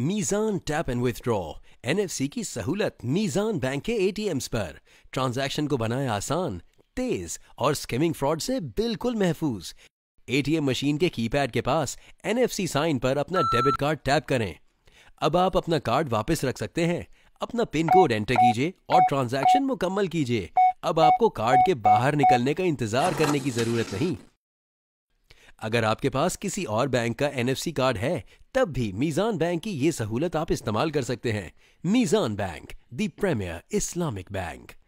मीजान tap and withdraw NFC की सहूलत Meezan bank के एटीएम्स पर ट्रांजैक्शन को बनाए आसान तेज और स्किमिंग फ्रॉड से बिल्कुल महफूज एटीएम मशीन के कीपैड के पास एनएफसी साइन पर अपना डेबिट कार्ड टैप करें अब आप अपना कार्ड वापस रख सकते हैं अपना पिन कोड एंटर कीजिए और ट्रांजैक्शन मुकम्मल कीजिए अब आपको कार्ड के बाहर निकलने का इंतजार करने की जरूरत नहीं अगर आपके पास किसी और बैंक का एन कार्ड है तब भी मीजान बैंक की ये सहूलत आप इस्तेमाल कर सकते हैं Meezan bank the premier Islamic bank